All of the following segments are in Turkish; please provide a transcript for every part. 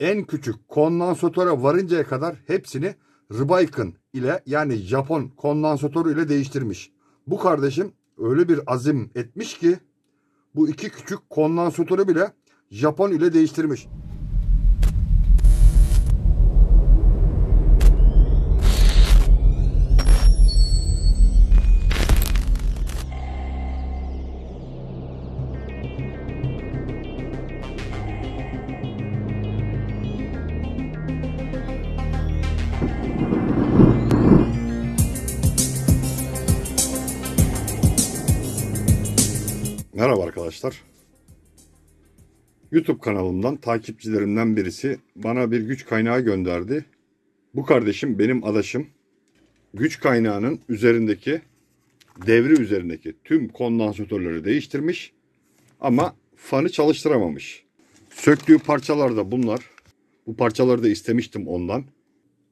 en küçük kondansatöre varıncaya kadar hepsini Rıbaykın ile yani Japon kondansatörü ile değiştirmiş. Bu kardeşim öyle bir azim etmiş ki bu iki küçük kondansatörü bile Japon ile değiştirmiş. Merhaba arkadaşlar. YouTube kanalımdan takipçilerimden birisi bana bir güç kaynağı gönderdi. Bu kardeşim benim adaşım. Güç kaynağının üzerindeki devri üzerindeki tüm kondansatörleri değiştirmiş ama fanı çalıştıramamış. Söktüğü parçalar da bunlar. Bu parçaları da istemiştim ondan.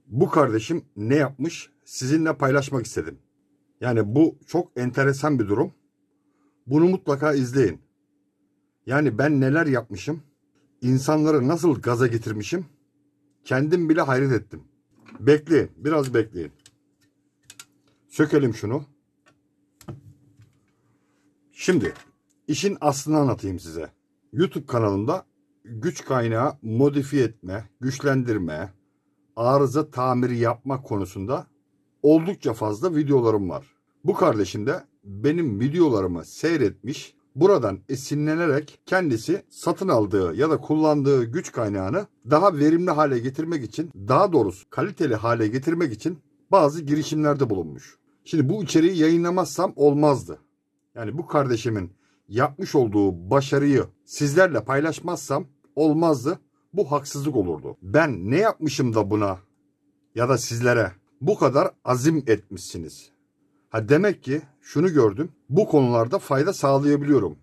Bu kardeşim ne yapmış? Sizinle paylaşmak istedim. Yani bu çok enteresan bir durum. Bunu mutlaka izleyin. Yani ben neler yapmışım, insanları nasıl gaza getirmişim, kendim bile hayret ettim. Bekleyin, biraz bekleyin. Sökelim şunu. Şimdi işin aslını anlatayım size. YouTube kanalımda güç kaynağı modifiye etme, güçlendirme, arıza tamiri yapma konusunda oldukça fazla videolarım var. Bu kardeşim de benim videolarımı seyretmiş, buradan esinlenerek kendisi satın aldığı ya da kullandığı güç kaynağını daha verimli hale getirmek için, daha doğrusu kaliteli hale getirmek için bazı girişimlerde bulunmuş. Şimdi bu içeriği yayınlamazsam olmazdı. Yani bu kardeşimin yapmış olduğu başarıyı sizlerle paylaşmazsam olmazdı. Bu haksızlık olurdu. Ben ne yapmışım da buna ya da sizlere bu kadar azim etmişsiniz. Ha demek ki şunu gördüm. Bu konularda fayda sağlayabiliyorum.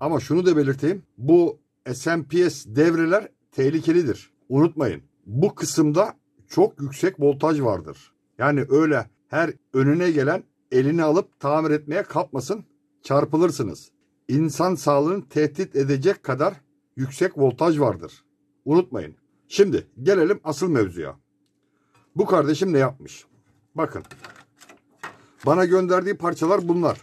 Ama şunu da belirteyim. Bu SMPS devreler tehlikelidir. Unutmayın. Bu kısımda çok yüksek voltaj vardır. Yani öyle her önüne gelen elini alıp tamir etmeye kalkmasın. Çarpılırsınız. İnsan sağlığını tehdit edecek kadar yüksek voltaj vardır. Unutmayın. Şimdi gelelim asıl mevzuya. Bu kardeşim ne yapmış? Bakın bana gönderdiği parçalar bunlar.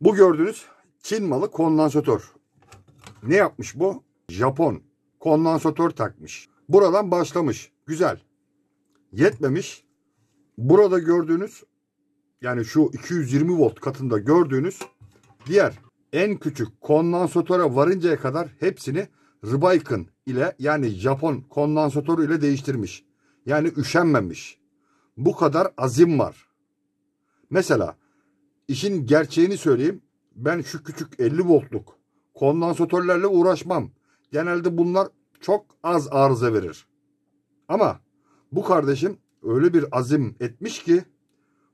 Bu gördüğünüz Çin malı kondansatör. Ne yapmış bu? Japon kondansatör takmış. Buradan başlamış. Güzel. Yetmemiş. Burada gördüğünüz yani şu 220 volt katında gördüğünüz diğer en küçük kondansatöre varıncaya kadar hepsini Rıbaykın ile yani Japon kondansatörü ile değiştirmiş. Yani üşenmemiş. Bu kadar azim var. Mesela işin gerçeğini söyleyeyim. Ben şu küçük 50 voltluk kondansatörlerle uğraşmam. Genelde bunlar çok az arıza verir. Ama bu kardeşim öyle bir azim etmiş ki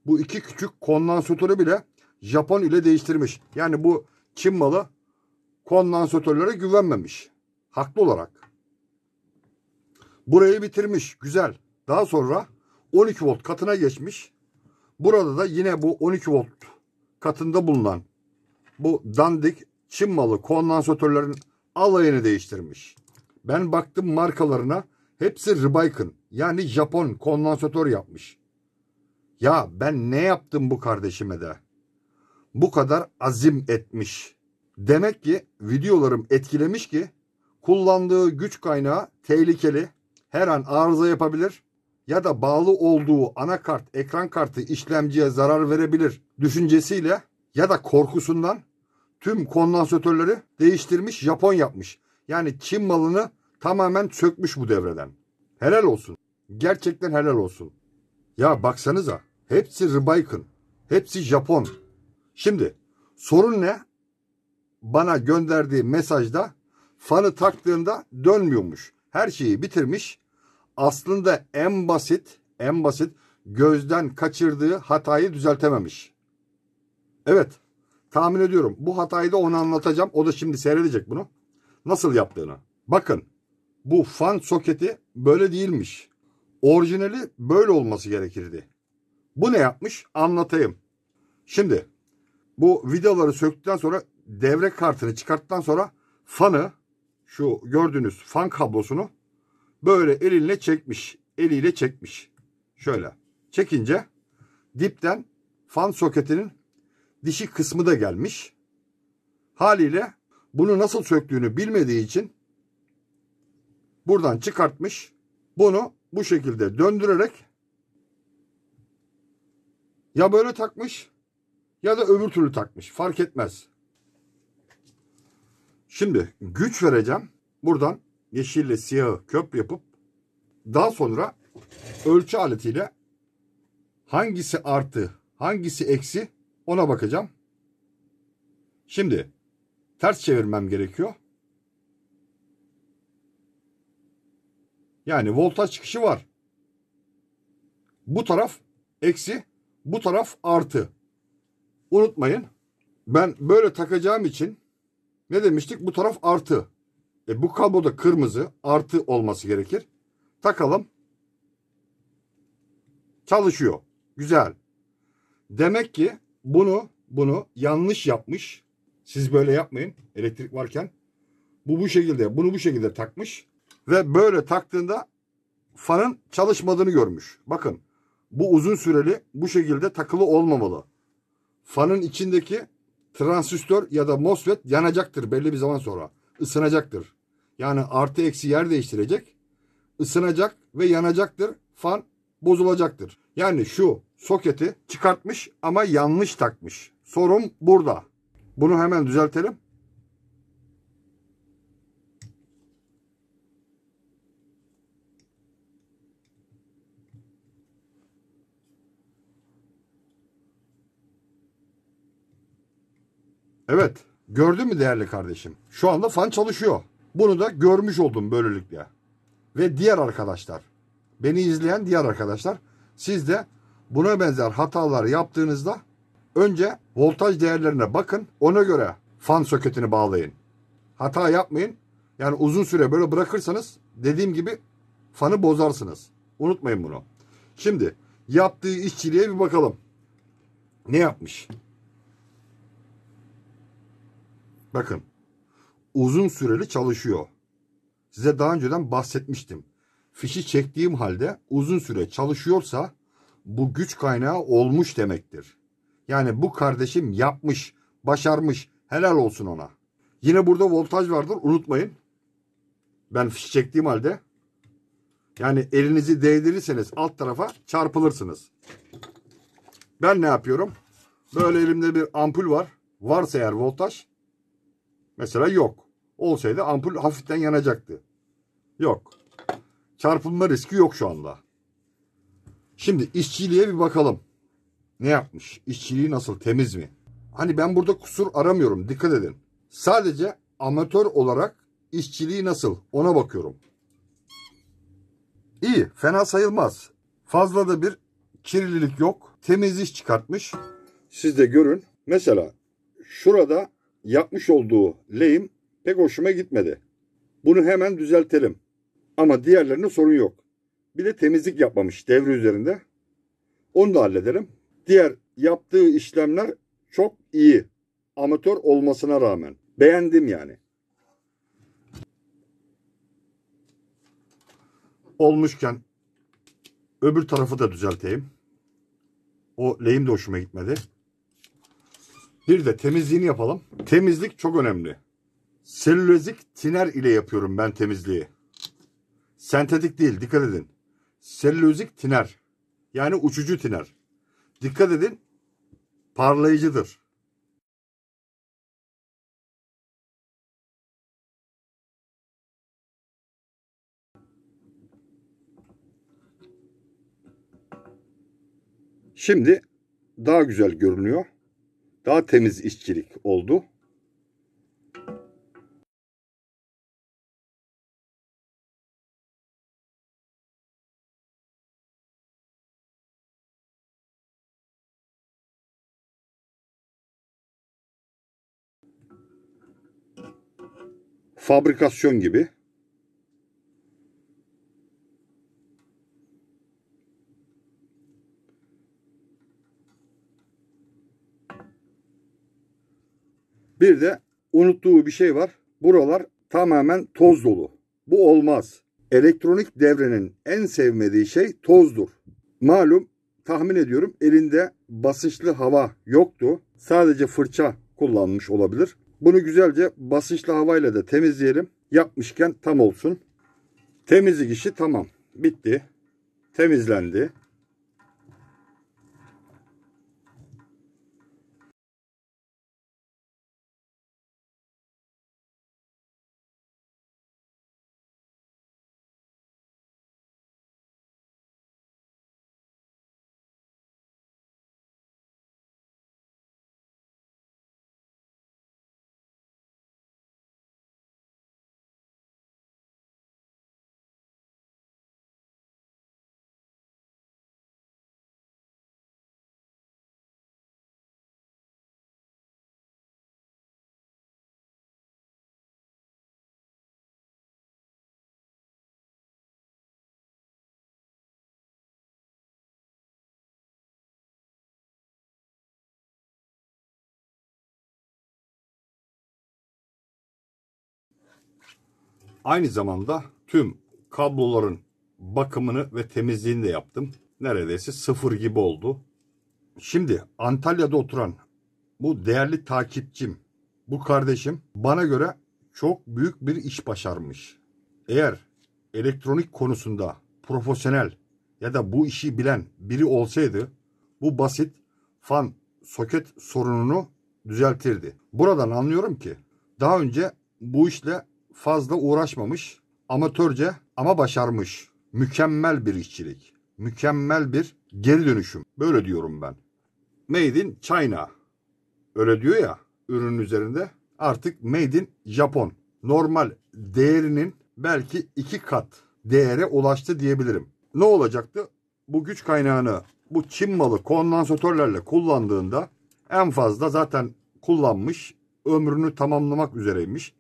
bu iki küçük kondansatörü bile Japon ile değiştirmiş. Yani bu Çin malı kondansatörlere güvenmemiş haklı olarak burayı bitirmiş. Güzel. Daha sonra 12 volt katına geçmiş. Burada da yine bu 12 volt katında bulunan bu dandik Çin malı kondansatörlerin alayını değiştirmiş. Ben baktım markalarına hepsi Ribaikon yani Japon kondansatör yapmış. Ya ben ne yaptım bu kardeşime de? Bu kadar azim etmiş. Demek ki videolarım etkilemiş ki Kullandığı güç kaynağı tehlikeli, her an arıza yapabilir ya da bağlı olduğu anakart, ekran kartı işlemciye zarar verebilir düşüncesiyle ya da korkusundan tüm kondansatörleri değiştirmiş Japon yapmış. Yani Çin malını tamamen sökmüş bu devreden. Helal olsun. Gerçekten helal olsun. Ya baksanıza hepsi Rıbaykın. Hepsi Japon. Şimdi sorun ne? Bana gönderdiği mesajda fanı taktığında dönmüyormuş. Her şeyi bitirmiş. Aslında en basit, en basit gözden kaçırdığı hatayı düzeltememiş. Evet, tahmin ediyorum. Bu hatayı da ona anlatacağım. O da şimdi seyredecek bunu. Nasıl yaptığını. Bakın, bu fan soketi böyle değilmiş. Orijinali böyle olması gerekirdi. Bu ne yapmış? Anlatayım. Şimdi bu vidaları söktükten sonra devre kartını çıkarttıktan sonra fanı şu gördüğünüz fan kablosunu böyle elinle çekmiş. Eliyle çekmiş. Şöyle çekince dipten fan soketinin dişi kısmı da gelmiş. Haliyle bunu nasıl söktüğünü bilmediği için buradan çıkartmış. Bunu bu şekilde döndürerek ya böyle takmış ya da öbür türlü takmış. Fark etmez. Şimdi güç vereceğim. Buradan yeşille siyahı köprü yapıp daha sonra ölçü aletiyle hangisi artı, hangisi eksi ona bakacağım. Şimdi ters çevirmem gerekiyor. Yani voltaj çıkışı var. Bu taraf eksi, bu taraf artı. Unutmayın ben böyle takacağım için ne demiştik? Bu taraf artı. E bu kabloda kırmızı artı olması gerekir. Takalım. Çalışıyor. Güzel. Demek ki bunu bunu yanlış yapmış. Siz böyle yapmayın elektrik varken. Bu bu şekilde bunu bu şekilde takmış. Ve böyle taktığında fanın çalışmadığını görmüş. Bakın bu uzun süreli bu şekilde takılı olmamalı. Fanın içindeki transistör ya da MOSFET yanacaktır belli bir zaman sonra. Isınacaktır. Yani artı eksi yer değiştirecek. Isınacak ve yanacaktır. Fan bozulacaktır. Yani şu soketi çıkartmış ama yanlış takmış. Sorun burada. Bunu hemen düzeltelim. Evet. Gördün mü değerli kardeşim? Şu anda fan çalışıyor. Bunu da görmüş oldum böylelikle. Ve diğer arkadaşlar, beni izleyen diğer arkadaşlar, siz de buna benzer hatalar yaptığınızda önce voltaj değerlerine bakın. Ona göre fan soketini bağlayın. Hata yapmayın. Yani uzun süre böyle bırakırsanız dediğim gibi fanı bozarsınız. Unutmayın bunu. Şimdi yaptığı işçiliğe bir bakalım. Ne yapmış? Bakın uzun süreli çalışıyor. Size daha önceden bahsetmiştim. Fişi çektiğim halde uzun süre çalışıyorsa bu güç kaynağı olmuş demektir. Yani bu kardeşim yapmış, başarmış, helal olsun ona. Yine burada voltaj vardır unutmayın. Ben fişi çektiğim halde yani elinizi değdirirseniz alt tarafa çarpılırsınız. Ben ne yapıyorum? Böyle elimde bir ampul var. Varsa eğer voltaj Mesela yok. Olsaydı ampul hafiften yanacaktı. Yok. Çarpılma riski yok şu anda. Şimdi işçiliğe bir bakalım. Ne yapmış? İşçiliği nasıl? Temiz mi? Hani ben burada kusur aramıyorum. Dikkat edin. Sadece amatör olarak işçiliği nasıl? Ona bakıyorum. İyi. Fena sayılmaz. Fazla da bir kirlilik yok. Temiz iş çıkartmış. Siz de görün. Mesela şurada yapmış olduğu lehim pek hoşuma gitmedi. Bunu hemen düzeltelim. Ama diğerlerinde sorun yok. Bir de temizlik yapmamış devre üzerinde. Onu da hallederim. Diğer yaptığı işlemler çok iyi. Amatör olmasına rağmen. Beğendim yani. Olmuşken öbür tarafı da düzelteyim. O lehim de hoşuma gitmedi. Bir de temizliğini yapalım. Temizlik çok önemli. Selülozik tiner ile yapıyorum ben temizliği. Sentetik değil dikkat edin. Selülozik tiner. Yani uçucu tiner. Dikkat edin parlayıcıdır. Şimdi daha güzel görünüyor daha temiz işçilik oldu. fabrikasyon gibi Bir de unuttuğu bir şey var. Buralar tamamen toz dolu. Bu olmaz. Elektronik devrenin en sevmediği şey tozdur. Malum tahmin ediyorum elinde basınçlı hava yoktu. Sadece fırça kullanmış olabilir. Bunu güzelce basınçlı havayla da temizleyelim. Yapmışken tam olsun. Temizlik işi tamam. Bitti. Temizlendi. Aynı zamanda tüm kabloların bakımını ve temizliğini de yaptım. Neredeyse sıfır gibi oldu. Şimdi Antalya'da oturan bu değerli takipçim, bu kardeşim bana göre çok büyük bir iş başarmış. Eğer elektronik konusunda profesyonel ya da bu işi bilen biri olsaydı bu basit fan soket sorununu düzeltirdi. Buradan anlıyorum ki daha önce bu işle fazla uğraşmamış, amatörce ama başarmış. Mükemmel bir işçilik, mükemmel bir geri dönüşüm. Böyle diyorum ben. Made in China. Öyle diyor ya ürünün üzerinde. Artık Made in Japon. Normal değerinin belki iki kat değere ulaştı diyebilirim. Ne olacaktı? Bu güç kaynağını bu Çin malı kondansatörlerle kullandığında en fazla zaten kullanmış ömrünü tamamlamak üzereymiş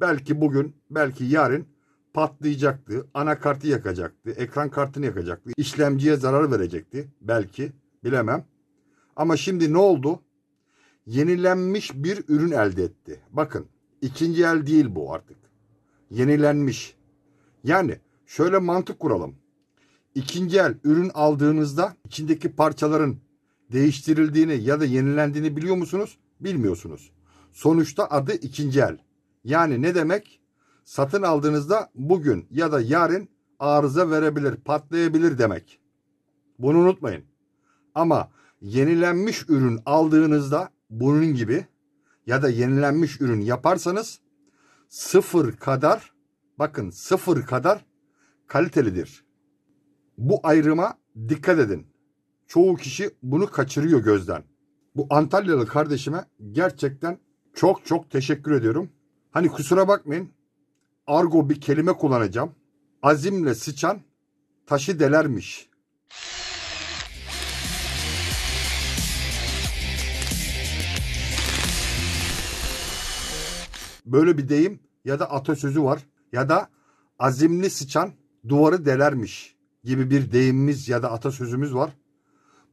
belki bugün, belki yarın patlayacaktı, anakartı yakacaktı, ekran kartını yakacaktı, işlemciye zarar verecekti belki, bilemem. Ama şimdi ne oldu? Yenilenmiş bir ürün elde etti. Bakın, ikinci el değil bu artık. Yenilenmiş. Yani şöyle mantık kuralım. İkinci el ürün aldığınızda içindeki parçaların değiştirildiğini ya da yenilendiğini biliyor musunuz? Bilmiyorsunuz. Sonuçta adı ikinci el. Yani ne demek? Satın aldığınızda bugün ya da yarın arıza verebilir, patlayabilir demek. Bunu unutmayın. Ama yenilenmiş ürün aldığınızda bunun gibi ya da yenilenmiş ürün yaparsanız sıfır kadar bakın sıfır kadar kalitelidir. Bu ayrıma dikkat edin. Çoğu kişi bunu kaçırıyor gözden. Bu Antalyalı kardeşime gerçekten çok çok teşekkür ediyorum. Hani kusura bakmayın argo bir kelime kullanacağım. Azimle sıçan taşı delermiş. Böyle bir deyim ya da atasözü var ya da azimli sıçan duvarı delermiş gibi bir deyimimiz ya da atasözümüz var.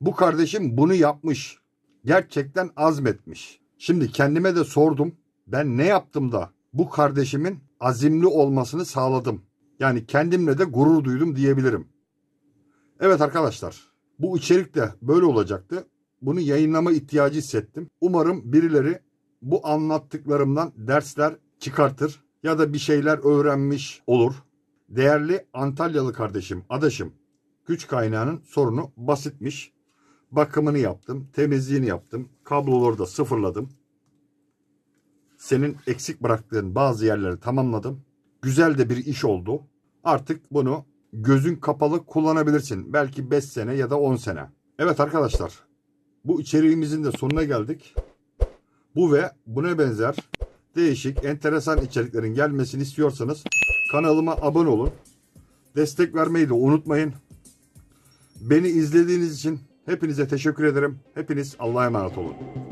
Bu kardeşim bunu yapmış. Gerçekten azmetmiş. Şimdi kendime de sordum. Ben ne yaptım da bu kardeşimin azimli olmasını sağladım. Yani kendimle de gurur duydum diyebilirim. Evet arkadaşlar bu içerik de böyle olacaktı. Bunu yayınlama ihtiyacı hissettim. Umarım birileri bu anlattıklarımdan dersler çıkartır ya da bir şeyler öğrenmiş olur. Değerli Antalyalı kardeşim, adaşım, güç kaynağının sorunu basitmiş. Bakımını yaptım, temizliğini yaptım, kabloları da sıfırladım senin eksik bıraktığın bazı yerleri tamamladım. Güzel de bir iş oldu. Artık bunu gözün kapalı kullanabilirsin. Belki 5 sene ya da 10 sene. Evet arkadaşlar. Bu içeriğimizin de sonuna geldik. Bu ve buna benzer değişik, enteresan içeriklerin gelmesini istiyorsanız kanalıma abone olun. Destek vermeyi de unutmayın. Beni izlediğiniz için hepinize teşekkür ederim. Hepiniz Allah'a emanet olun.